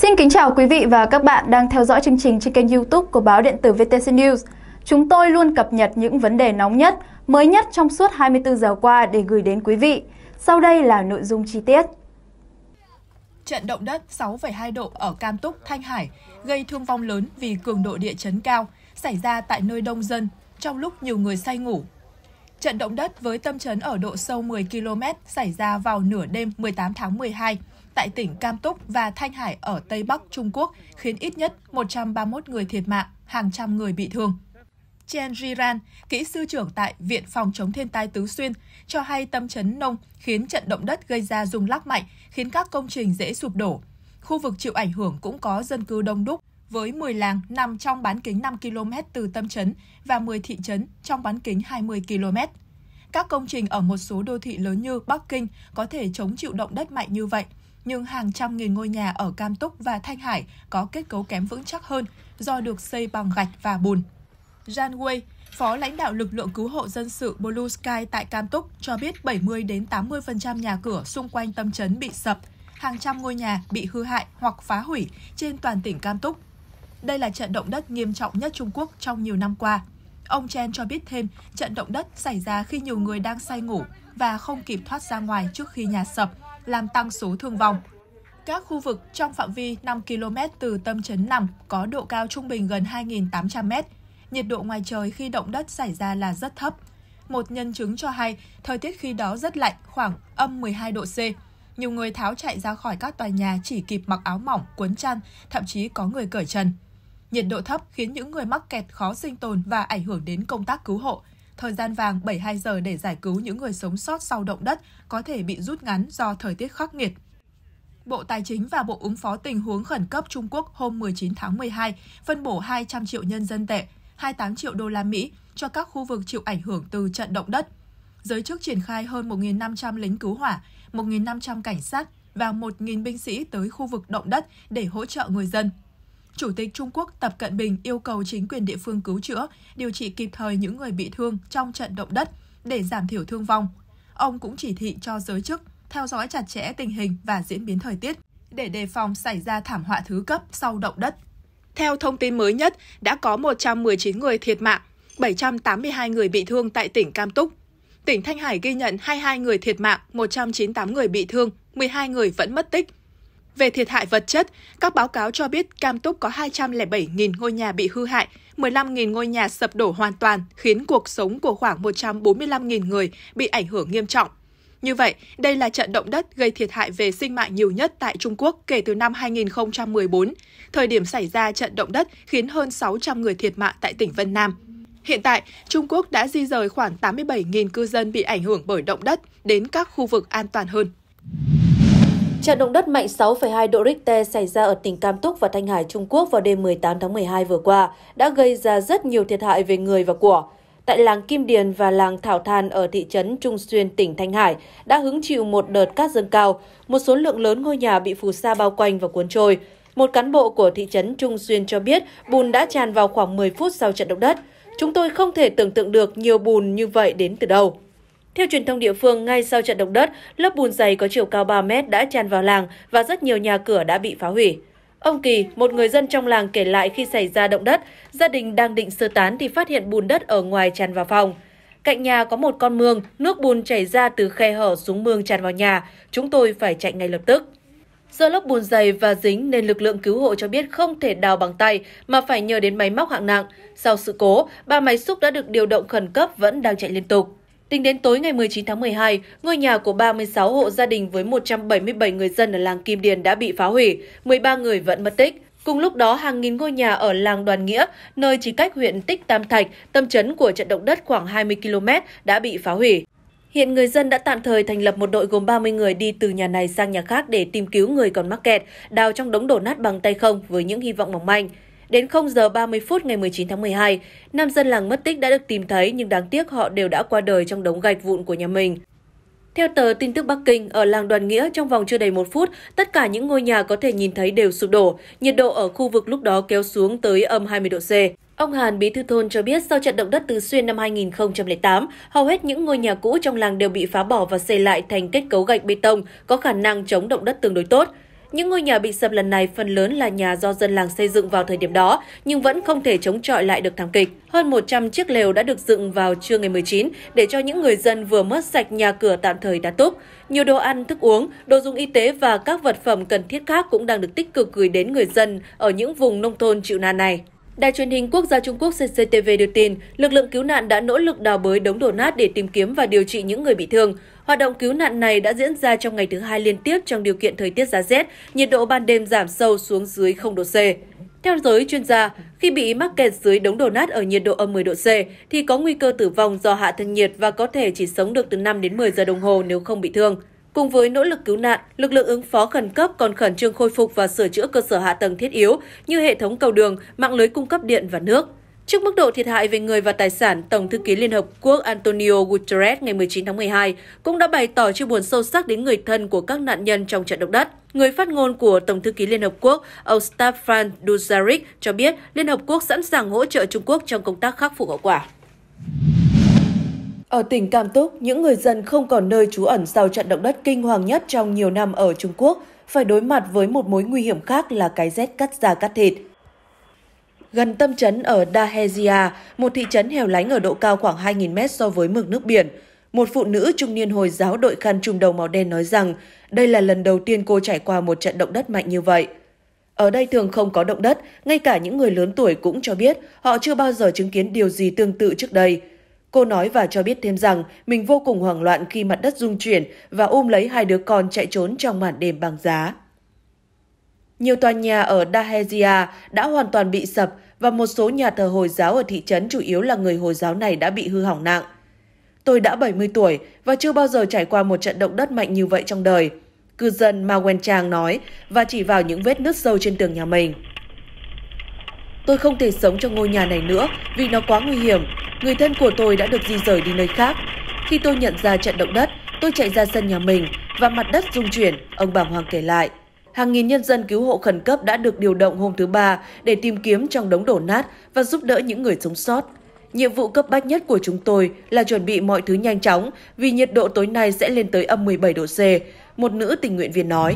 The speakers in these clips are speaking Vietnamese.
Xin kính chào quý vị và các bạn đang theo dõi chương trình trên kênh youtube của báo điện tử VTC News. Chúng tôi luôn cập nhật những vấn đề nóng nhất, mới nhất trong suốt 24 giờ qua để gửi đến quý vị. Sau đây là nội dung chi tiết. Trận động đất 6,2 độ ở Cam Túc, Thanh Hải gây thương vong lớn vì cường độ địa chấn cao xảy ra tại nơi đông dân trong lúc nhiều người say ngủ Trận động đất với tâm chấn ở độ sâu 10 km xảy ra vào nửa đêm 18 tháng 12 tại tỉnh Cam Túc và Thanh Hải ở Tây Bắc Trung Quốc khiến ít nhất 131 người thiệt mạng, hàng trăm người bị thương. Chen Jiran, kỹ sư trưởng tại Viện Phòng chống thiên tai Tứ Xuyên, cho hay tâm chấn nông khiến trận động đất gây ra rung lắc mạnh, khiến các công trình dễ sụp đổ. Khu vực chịu ảnh hưởng cũng có dân cư đông đúc, với 10 làng nằm trong bán kính 5 km từ tâm trấn và 10 thị trấn trong bán kính 20 km. Các công trình ở một số đô thị lớn như Bắc Kinh có thể chống chịu động đất mạnh như vậy, nhưng hàng trăm nghìn ngôi nhà ở Cam Túc và Thanh Hải có kết cấu kém vững chắc hơn do được xây bằng gạch và bùn. Jan Wei, phó lãnh đạo lực lượng cứu hộ dân sự Blue Sky tại Cam Túc cho biết 70 đến 80% nhà cửa xung quanh tâm trấn bị sập, hàng trăm ngôi nhà bị hư hại hoặc phá hủy trên toàn tỉnh Cam Túc. Đây là trận động đất nghiêm trọng nhất Trung Quốc trong nhiều năm qua. Ông Chen cho biết thêm, trận động đất xảy ra khi nhiều người đang say ngủ và không kịp thoát ra ngoài trước khi nhà sập, làm tăng số thương vong. Các khu vực trong phạm vi 5 km từ tâm chấn nằm có độ cao trung bình gần 2.800 m. Nhiệt độ ngoài trời khi động đất xảy ra là rất thấp. Một nhân chứng cho hay, thời tiết khi đó rất lạnh, khoảng âm 12 độ C. Nhiều người tháo chạy ra khỏi các tòa nhà chỉ kịp mặc áo mỏng, cuốn chăn, thậm chí có người cởi trần. Nhiệt độ thấp khiến những người mắc kẹt khó sinh tồn và ảnh hưởng đến công tác cứu hộ. Thời gian vàng 72 giờ để giải cứu những người sống sót sau động đất có thể bị rút ngắn do thời tiết khắc nghiệt. Bộ Tài chính và Bộ ứng phó tình huống khẩn cấp Trung Quốc hôm 19 tháng 12 phân bổ 200 triệu nhân dân tệ, 28 triệu đô la Mỹ cho các khu vực chịu ảnh hưởng từ trận động đất. Giới chức triển khai hơn 1.500 lính cứu hỏa, 1.500 cảnh sát và 1.000 binh sĩ tới khu vực động đất để hỗ trợ người dân. Chủ tịch Trung Quốc Tập Cận Bình yêu cầu chính quyền địa phương cứu chữa, điều trị kịp thời những người bị thương trong trận động đất để giảm thiểu thương vong. Ông cũng chỉ thị cho giới chức theo dõi chặt chẽ tình hình và diễn biến thời tiết để đề phòng xảy ra thảm họa thứ cấp sau động đất. Theo thông tin mới nhất, đã có 119 người thiệt mạng, 782 người bị thương tại tỉnh Cam Túc. Tỉnh Thanh Hải ghi nhận 22 người thiệt mạng, 198 người bị thương, 12 người vẫn mất tích về thiệt hại vật chất, các báo cáo cho biết Cam Túc có 207.000 ngôi nhà bị hư hại, 15.000 ngôi nhà sập đổ hoàn toàn, khiến cuộc sống của khoảng 145.000 người bị ảnh hưởng nghiêm trọng. Như vậy, đây là trận động đất gây thiệt hại về sinh mạng nhiều nhất tại Trung Quốc kể từ năm 2014. Thời điểm xảy ra trận động đất khiến hơn 600 người thiệt mạng tại tỉnh Vân Nam. Hiện tại, Trung Quốc đã di rời khoảng 87.000 cư dân bị ảnh hưởng bởi động đất đến các khu vực an toàn hơn. Trận động đất mạnh 6,2 độ Richter xảy ra ở tỉnh Cam Túc và Thanh Hải, Trung Quốc vào đêm 18 tháng 12 vừa qua đã gây ra rất nhiều thiệt hại về người và của. Tại làng Kim Điền và làng Thảo Than ở thị trấn Trung Xuyên, tỉnh Thanh Hải đã hứng chịu một đợt cát dâng cao, một số lượng lớn ngôi nhà bị phù sa bao quanh và cuốn trôi. Một cán bộ của thị trấn Trung Xuyên cho biết bùn đã tràn vào khoảng 10 phút sau trận động đất. Chúng tôi không thể tưởng tượng được nhiều bùn như vậy đến từ đâu. Theo truyền thông địa phương, ngay sau trận động đất, lớp bùn dày có chiều cao 3 mét đã tràn vào làng và rất nhiều nhà cửa đã bị phá hủy. Ông Kỳ, một người dân trong làng kể lại khi xảy ra động đất, gia đình đang định sơ tán thì phát hiện bùn đất ở ngoài tràn vào phòng. Cạnh nhà có một con mương, nước bùn chảy ra từ khe hở xuống mương tràn vào nhà. Chúng tôi phải chạy ngay lập tức. Do lớp bùn dày và dính nên lực lượng cứu hộ cho biết không thể đào bằng tay mà phải nhờ đến máy móc hạng nặng. Sau sự cố, ba máy xúc đã được điều động khẩn cấp vẫn đang chạy liên tục. Tính đến tối ngày 19 tháng 12, ngôi nhà của 36 hộ gia đình với 177 người dân ở làng Kim Điền đã bị phá hủy, 13 người vẫn mất tích. Cùng lúc đó, hàng nghìn ngôi nhà ở làng Đoàn Nghĩa, nơi chỉ cách huyện Tích Tam Thạch, tâm chấn của trận động đất khoảng 20 km, đã bị phá hủy. Hiện người dân đã tạm thời thành lập một đội gồm 30 người đi từ nhà này sang nhà khác để tìm cứu người còn mắc kẹt, đào trong đống đổ nát bằng tay không với những hy vọng mỏng manh. Đến 0 giờ 30 phút ngày 19 tháng 12, năm dân làng mất tích đã được tìm thấy nhưng đáng tiếc họ đều đã qua đời trong đống gạch vụn của nhà mình. Theo tờ tin tức Bắc Kinh, ở làng Đoàn Nghĩa trong vòng chưa đầy một phút, tất cả những ngôi nhà có thể nhìn thấy đều sụp đổ. Nhiệt độ ở khu vực lúc đó kéo xuống tới âm 20 độ C. Ông Hàn Bí Thư Thôn cho biết sau trận động đất Tứ Xuyên năm 2008, hầu hết những ngôi nhà cũ trong làng đều bị phá bỏ và xây lại thành kết cấu gạch bê tông có khả năng chống động đất tương đối tốt. Những ngôi nhà bị sập lần này phần lớn là nhà do dân làng xây dựng vào thời điểm đó, nhưng vẫn không thể chống chọi lại được thảm kịch. Hơn 100 chiếc lều đã được dựng vào trưa ngày 19 để cho những người dân vừa mất sạch nhà cửa tạm thời đã túc. Nhiều đồ ăn, thức uống, đồ dùng y tế và các vật phẩm cần thiết khác cũng đang được tích cực gửi đến người dân ở những vùng nông thôn chịu nạn này. Đài truyền hình quốc gia Trung Quốc CCTV đưa tin, lực lượng cứu nạn đã nỗ lực đào bới đống đổ nát để tìm kiếm và điều trị những người bị thương. Hoạt động cứu nạn này đã diễn ra trong ngày thứ hai liên tiếp trong điều kiện thời tiết giá rét, nhiệt độ ban đêm giảm sâu xuống dưới 0 độ C. Theo giới chuyên gia, khi bị mắc kẹt dưới đống đổ nát ở nhiệt độ âm 10 độ C thì có nguy cơ tử vong do hạ thân nhiệt và có thể chỉ sống được từ 5 đến 10 giờ đồng hồ nếu không bị thương. Cùng với nỗ lực cứu nạn, lực lượng ứng phó khẩn cấp còn khẩn trương khôi phục và sửa chữa cơ sở hạ tầng thiết yếu như hệ thống cầu đường, mạng lưới cung cấp điện và nước. Trước mức độ thiệt hại về người và tài sản, Tổng thư ký Liên Hợp Quốc Antonio Guterres ngày 19 tháng 12 cũng đã bày tỏ chia buồn sâu sắc đến người thân của các nạn nhân trong trận động đất. Người phát ngôn của Tổng thư ký Liên Hợp Quốc, ông Staffan Dujarric cho biết Liên Hợp Quốc sẵn sàng hỗ trợ Trung Quốc trong công tác khắc phục hậu quả. Ở tỉnh Cam Túc, những người dân không còn nơi trú ẩn sau trận động đất kinh hoàng nhất trong nhiều năm ở Trung Quốc phải đối mặt với một mối nguy hiểm khác là cái rét cắt da cắt thịt. Gần tâm trấn ở Dahezia, một thị trấn hẻo lánh ở độ cao khoảng 2.000 mét so với mực nước biển, một phụ nữ trung niên Hồi giáo đội khăn trùm đầu màu đen nói rằng đây là lần đầu tiên cô trải qua một trận động đất mạnh như vậy. Ở đây thường không có động đất, ngay cả những người lớn tuổi cũng cho biết họ chưa bao giờ chứng kiến điều gì tương tự trước đây – Cô nói và cho biết thêm rằng mình vô cùng hoảng loạn khi mặt đất rung chuyển và ôm lấy hai đứa con chạy trốn trong màn đêm băng giá. Nhiều tòa nhà ở Dahezia đã hoàn toàn bị sập và một số nhà thờ Hồi giáo ở thị trấn chủ yếu là người Hồi giáo này đã bị hư hỏng nặng. Tôi đã 70 tuổi và chưa bao giờ trải qua một trận động đất mạnh như vậy trong đời. Cư dân Mawen Chang nói và chỉ vào những vết nứt sâu trên tường nhà mình. Tôi không thể sống trong ngôi nhà này nữa vì nó quá nguy hiểm. Người thân của tôi đã được di rời đi nơi khác. Khi tôi nhận ra trận động đất, tôi chạy ra sân nhà mình và mặt đất rung chuyển, ông bà hoàng kể lại. Hàng nghìn nhân dân cứu hộ khẩn cấp đã được điều động hôm thứ Ba để tìm kiếm trong đống đổ nát và giúp đỡ những người sống sót. Nhiệm vụ cấp bách nhất của chúng tôi là chuẩn bị mọi thứ nhanh chóng vì nhiệt độ tối nay sẽ lên tới âm 17 độ C, một nữ tình nguyện viên nói.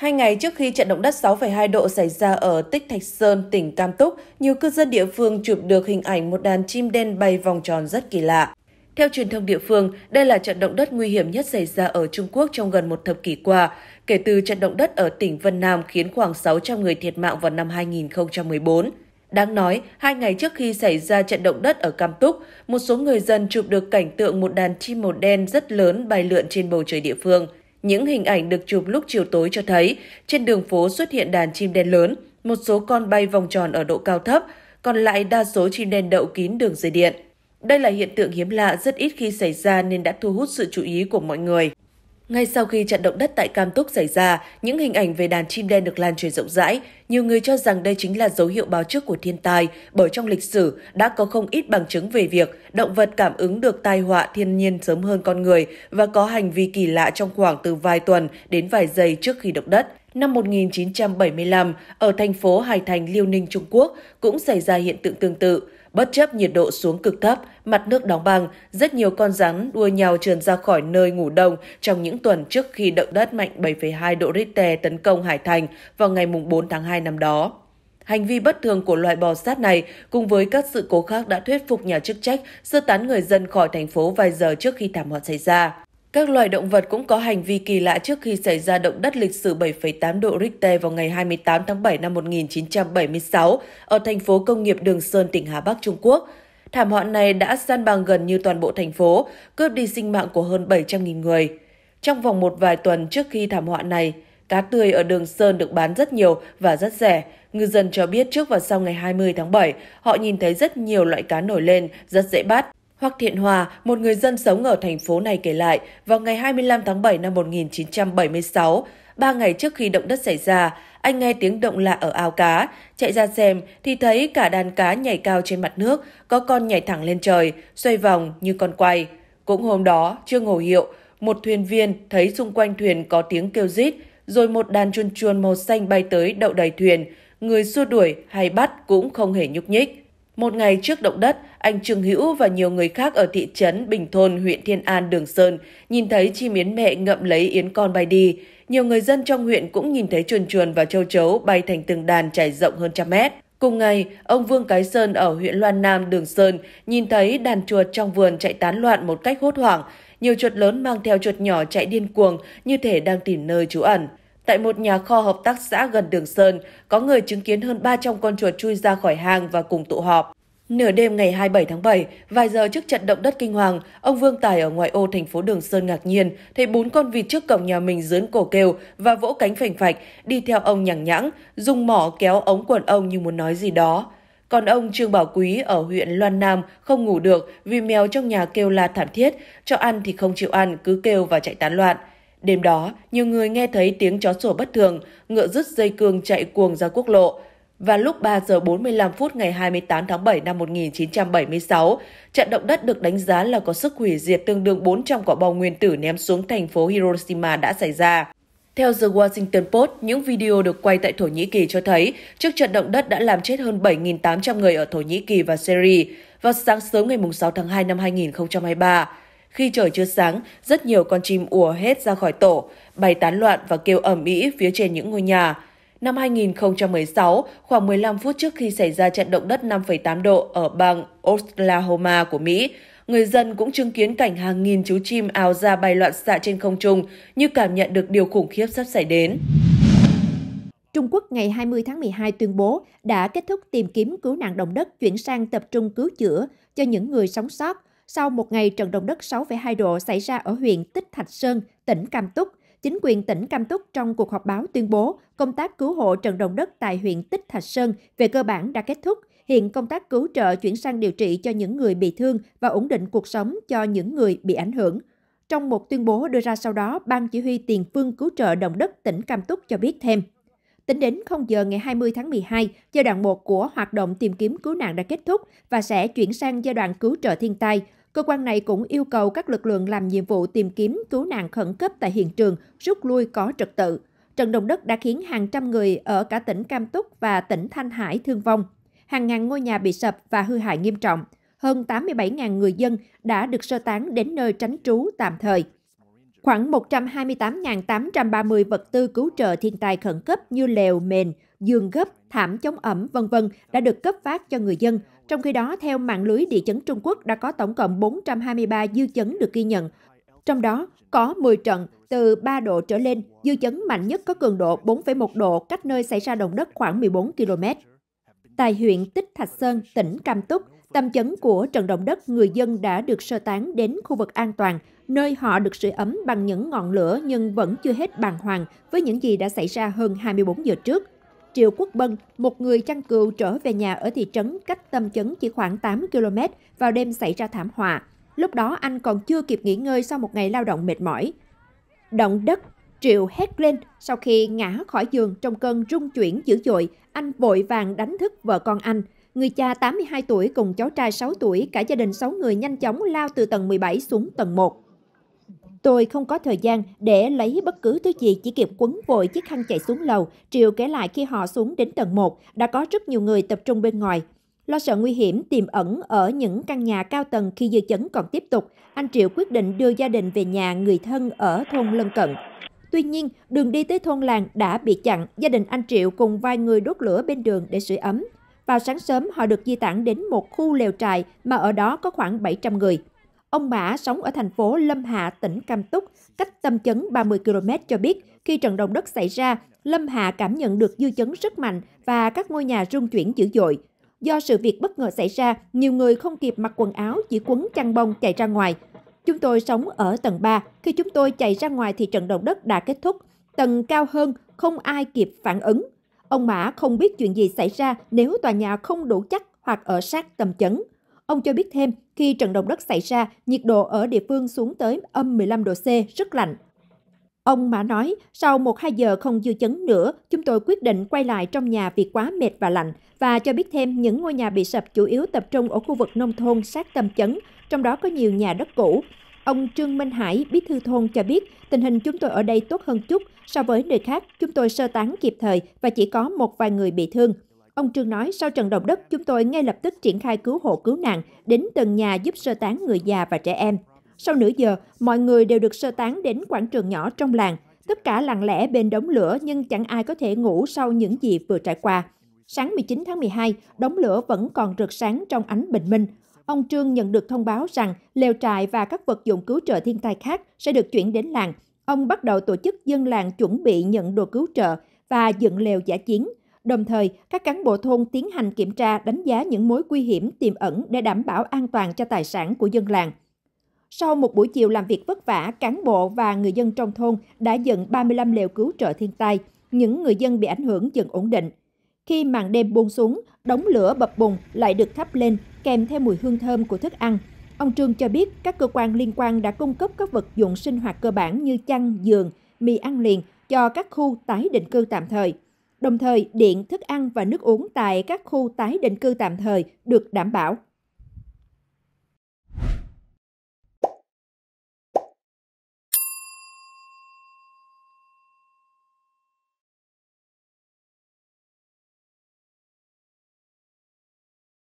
Hai ngày trước khi trận động đất 6,2 độ xảy ra ở Tích Thạch Sơn, tỉnh Cam Túc, nhiều cư dân địa phương chụp được hình ảnh một đàn chim đen bay vòng tròn rất kỳ lạ. Theo truyền thông địa phương, đây là trận động đất nguy hiểm nhất xảy ra ở Trung Quốc trong gần một thập kỷ qua, kể từ trận động đất ở tỉnh Vân Nam khiến khoảng 600 người thiệt mạng vào năm 2014. Đáng nói, hai ngày trước khi xảy ra trận động đất ở Cam Túc, một số người dân chụp được cảnh tượng một đàn chim màu đen rất lớn bay lượn trên bầu trời địa phương – những hình ảnh được chụp lúc chiều tối cho thấy trên đường phố xuất hiện đàn chim đen lớn, một số con bay vòng tròn ở độ cao thấp, còn lại đa số chim đen đậu kín đường dây điện. Đây là hiện tượng hiếm lạ rất ít khi xảy ra nên đã thu hút sự chú ý của mọi người. Ngay sau khi trận động đất tại Cam Túc xảy ra, những hình ảnh về đàn chim đen được lan truyền rộng rãi. Nhiều người cho rằng đây chính là dấu hiệu báo trước của thiên tai, bởi trong lịch sử đã có không ít bằng chứng về việc động vật cảm ứng được tai họa thiên nhiên sớm hơn con người và có hành vi kỳ lạ trong khoảng từ vài tuần đến vài giây trước khi động đất. Năm 1975, ở thành phố Hải Thành, Liêu Ninh, Trung Quốc cũng xảy ra hiện tượng tương tự Bất chấp nhiệt độ xuống cực thấp, mặt nước đóng băng, rất nhiều con rắn đua nhau trườn ra khỏi nơi ngủ đông trong những tuần trước khi động đất mạnh 7,2 độ Richter tấn công Hải Thành vào ngày 4 tháng 2 năm đó. Hành vi bất thường của loài bò sát này cùng với các sự cố khác đã thuyết phục nhà chức trách sơ tán người dân khỏi thành phố vài giờ trước khi thảm họa xảy ra. Các loài động vật cũng có hành vi kỳ lạ trước khi xảy ra động đất lịch sử 7,8 độ Richter vào ngày 28 tháng 7 năm 1976 ở thành phố công nghiệp Đường Sơn, tỉnh Hà Bắc, Trung Quốc. Thảm họa này đã san bằng gần như toàn bộ thành phố, cướp đi sinh mạng của hơn 700.000 người. Trong vòng một vài tuần trước khi thảm họa này, cá tươi ở Đường Sơn được bán rất nhiều và rất rẻ. Ngư dân cho biết trước và sau ngày 20 tháng 7, họ nhìn thấy rất nhiều loại cá nổi lên, rất dễ bắt. Hoắc Thiện Hòa, một người dân sống ở thành phố này kể lại, vào ngày 25 tháng 7 năm 1976, ba ngày trước khi động đất xảy ra, anh nghe tiếng động lạ ở ao cá, chạy ra xem thì thấy cả đàn cá nhảy cao trên mặt nước, có con nhảy thẳng lên trời, xoay vòng như con quay. Cũng hôm đó, chưa ngồi hiệu, một thuyền viên thấy xung quanh thuyền có tiếng kêu rít, rồi một đàn chuồn chuồn màu xanh bay tới đậu đầy thuyền, người xua đuổi hay bắt cũng không hề nhúc nhích. Một ngày trước động đất, anh Trương Hữu và nhiều người khác ở thị trấn Bình Thôn, huyện Thiên An, Đường Sơn nhìn thấy chim yến mẹ ngậm lấy yến con bay đi. Nhiều người dân trong huyện cũng nhìn thấy chuồn chuồn và châu chấu bay thành từng đàn trải rộng hơn trăm mét. Cùng ngày, ông Vương Cái Sơn ở huyện Loan Nam, Đường Sơn nhìn thấy đàn chuột trong vườn chạy tán loạn một cách hốt hoảng. Nhiều chuột lớn mang theo chuột nhỏ chạy điên cuồng như thể đang tìm nơi trú ẩn. Tại một nhà kho hợp tác xã gần Đường Sơn, có người chứng kiến hơn 300 con chuột chui ra khỏi hàng và cùng tụ họp. Nửa đêm ngày 27 tháng 7, vài giờ trước trận động đất kinh hoàng, ông Vương Tài ở ngoại ô thành phố Đường Sơn ngạc nhiên thấy bốn con vịt trước cổng nhà mình dướn cổ kêu và vỗ cánh phành phạch, đi theo ông nhằng nhãng, dùng mỏ kéo ống quần ông như muốn nói gì đó. Còn ông Trương Bảo Quý ở huyện Loan Nam không ngủ được vì mèo trong nhà kêu la thảm thiết, cho ăn thì không chịu ăn, cứ kêu và chạy tán loạn. Đêm đó, nhiều người nghe thấy tiếng chó sủa bất thường, ngựa rứt dây cương chạy cuồng ra quốc lộ. Và lúc 3 giờ 45 phút ngày 28 tháng 7 năm 1976, trận động đất được đánh giá là có sức hủy diệt tương đương 400 quả bom nguyên tử ném xuống thành phố Hiroshima đã xảy ra. Theo The Washington Post, những video được quay tại Thổ Nhĩ Kỳ cho thấy trước trận động đất đã làm chết hơn 7.800 người ở Thổ Nhĩ Kỳ và Syria vào sáng sớm ngày 6 tháng 2 năm 2023. Khi trời chưa sáng, rất nhiều con chim ùa hết ra khỏi tổ, bay tán loạn và kêu ầm ĩ phía trên những ngôi nhà. Năm 2016, khoảng 15 phút trước khi xảy ra trận động đất 5,8 độ ở bang Oklahoma của Mỹ, người dân cũng chứng kiến cảnh hàng nghìn chú chim ào ra bay loạn xạ trên không trung như cảm nhận được điều khủng khiếp sắp xảy đến. Trung Quốc ngày 20 tháng 12 tuyên bố đã kết thúc tìm kiếm cứu nạn động đất chuyển sang tập trung cứu chữa cho những người sống sót sau một ngày trận động đất 6,2 độ xảy ra ở huyện Tích Thạch Sơn, tỉnh Cam Túc. Chính quyền tỉnh Cam Túc trong cuộc họp báo tuyên bố công tác cứu hộ trận động đất tại huyện Tích Thạch Sơn về cơ bản đã kết thúc. Hiện công tác cứu trợ chuyển sang điều trị cho những người bị thương và ổn định cuộc sống cho những người bị ảnh hưởng. Trong một tuyên bố đưa ra sau đó, Ban Chỉ huy Tiền phương Cứu trợ Động đất tỉnh Cam Túc cho biết thêm. Tính đến 0 giờ ngày 20 tháng 12, giai đoạn 1 của hoạt động tìm kiếm cứu nạn đã kết thúc và sẽ chuyển sang giai đoạn cứu trợ thiên tai. Cơ quan này cũng yêu cầu các lực lượng làm nhiệm vụ tìm kiếm cứu nạn khẩn cấp tại hiện trường rút lui có trật tự. Trận động đất đã khiến hàng trăm người ở cả tỉnh Cam Túc và tỉnh Thanh Hải thương vong. Hàng ngàn ngôi nhà bị sập và hư hại nghiêm trọng. Hơn 87.000 người dân đã được sơ tán đến nơi tránh trú tạm thời. Khoảng 128.830 vật tư cứu trợ thiên tai khẩn cấp như lều, mền, giường gấp, thảm chống ẩm, vân vân đã được cấp phát cho người dân. Trong khi đó, theo mạng lưới địa chấn Trung Quốc đã có tổng cộng 423 dư chấn được ghi nhận. Trong đó, có 10 trận từ 3 độ trở lên, dư chấn mạnh nhất có cường độ 4,1 độ cách nơi xảy ra động đất khoảng 14 km. Tại huyện Tích Thạch Sơn, tỉnh Cam Túc, tâm chấn của trận động đất người dân đã được sơ tán đến khu vực an toàn, nơi họ được sưởi ấm bằng những ngọn lửa nhưng vẫn chưa hết bàng hoàng với những gì đã xảy ra hơn 24 giờ trước. Triệu Quốc Bân, một người chăn cừu trở về nhà ở thị trấn cách tâm chấn chỉ khoảng 8 km, vào đêm xảy ra thảm họa. Lúc đó anh còn chưa kịp nghỉ ngơi sau một ngày lao động mệt mỏi. Động đất, Triệu hét lên sau khi ngã khỏi giường trong cơn rung chuyển dữ dội, anh vội vàng đánh thức vợ con anh. Người cha 82 tuổi cùng cháu trai 6 tuổi, cả gia đình 6 người nhanh chóng lao từ tầng 17 xuống tầng 1. Tôi không có thời gian để lấy bất cứ thứ gì chỉ kịp quấn vội chiếc khăn chạy xuống lầu, Triệu kể lại khi họ xuống đến tầng 1, đã có rất nhiều người tập trung bên ngoài. Lo sợ nguy hiểm tiềm ẩn ở những căn nhà cao tầng khi dư chấn còn tiếp tục, anh Triệu quyết định đưa gia đình về nhà người thân ở thôn lân cận. Tuy nhiên, đường đi tới thôn làng đã bị chặn, gia đình anh Triệu cùng vài người đốt lửa bên đường để sưởi ấm. Vào sáng sớm, họ được di tản đến một khu lều trại mà ở đó có khoảng 700 người. Ông Mã sống ở thành phố Lâm Hạ, tỉnh Cam Túc, cách tâm chấn 30 km cho biết, khi trận động đất xảy ra, Lâm Hạ cảm nhận được dư chấn rất mạnh và các ngôi nhà rung chuyển dữ dội. Do sự việc bất ngờ xảy ra, nhiều người không kịp mặc quần áo, chỉ quấn chăn bông chạy ra ngoài. Chúng tôi sống ở tầng 3, khi chúng tôi chạy ra ngoài thì trận động đất đã kết thúc. Tầng cao hơn, không ai kịp phản ứng. Ông Mã không biết chuyện gì xảy ra nếu tòa nhà không đủ chắc hoặc ở sát tầm chấn. Ông cho biết thêm, khi trận động đất xảy ra, nhiệt độ ở địa phương xuống tới âm 15 độ C, rất lạnh. Ông Mã nói, sau 1-2 giờ không dư chấn nữa, chúng tôi quyết định quay lại trong nhà vì quá mệt và lạnh, và cho biết thêm những ngôi nhà bị sập chủ yếu tập trung ở khu vực nông thôn sát tâm chấn, trong đó có nhiều nhà đất cũ. Ông Trương Minh Hải, bí thư thôn cho biết, tình hình chúng tôi ở đây tốt hơn chút so với nơi khác, chúng tôi sơ tán kịp thời và chỉ có một vài người bị thương. Ông Trương nói sau trận động đất, chúng tôi ngay lập tức triển khai cứu hộ cứu nạn đến từng nhà giúp sơ tán người già và trẻ em. Sau nửa giờ, mọi người đều được sơ tán đến quảng trường nhỏ trong làng. Tất cả lặng lẽ bên đống lửa nhưng chẳng ai có thể ngủ sau những gì vừa trải qua. Sáng 19 tháng 12, đống lửa vẫn còn rực sáng trong ánh bình minh. Ông Trương nhận được thông báo rằng lều trại và các vật dụng cứu trợ thiên tai khác sẽ được chuyển đến làng. Ông bắt đầu tổ chức dân làng chuẩn bị nhận đồ cứu trợ và dựng lều giả chiến – Đồng thời, các cán bộ thôn tiến hành kiểm tra đánh giá những mối nguy hiểm tiềm ẩn để đảm bảo an toàn cho tài sản của dân làng. Sau một buổi chiều làm việc vất vả, cán bộ và người dân trong thôn đã dựng 35 lều cứu trợ thiên tai. Những người dân bị ảnh hưởng dần ổn định. Khi màn đêm buông xuống, đống lửa bập bùng lại được thắp lên kèm theo mùi hương thơm của thức ăn. Ông Trương cho biết các cơ quan liên quan đã cung cấp các vật dụng sinh hoạt cơ bản như chăn, giường, mì ăn liền cho các khu tái định cư tạm thời. Đồng thời, điện, thức ăn và nước uống tại các khu tái định cư tạm thời được đảm bảo.